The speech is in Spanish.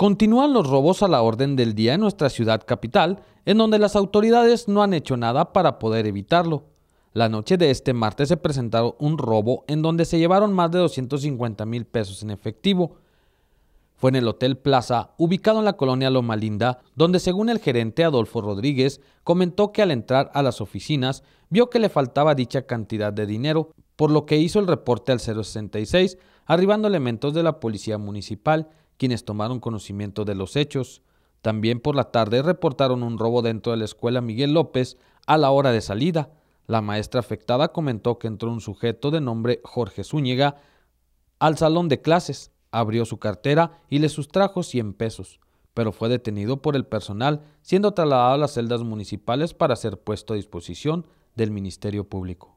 Continúan los robos a la orden del día en nuestra ciudad capital, en donde las autoridades no han hecho nada para poder evitarlo. La noche de este martes se presentó un robo en donde se llevaron más de 250 mil pesos en efectivo. Fue en el Hotel Plaza, ubicado en la colonia Loma Linda, donde según el gerente Adolfo Rodríguez comentó que al entrar a las oficinas vio que le faltaba dicha cantidad de dinero, por lo que hizo el reporte al 066, arribando elementos de la Policía Municipal, quienes tomaron conocimiento de los hechos. También por la tarde reportaron un robo dentro de la escuela Miguel López a la hora de salida. La maestra afectada comentó que entró un sujeto de nombre Jorge Zúñiga al salón de clases, abrió su cartera y le sustrajo 100 pesos, pero fue detenido por el personal, siendo trasladado a las celdas municipales para ser puesto a disposición del Ministerio Público.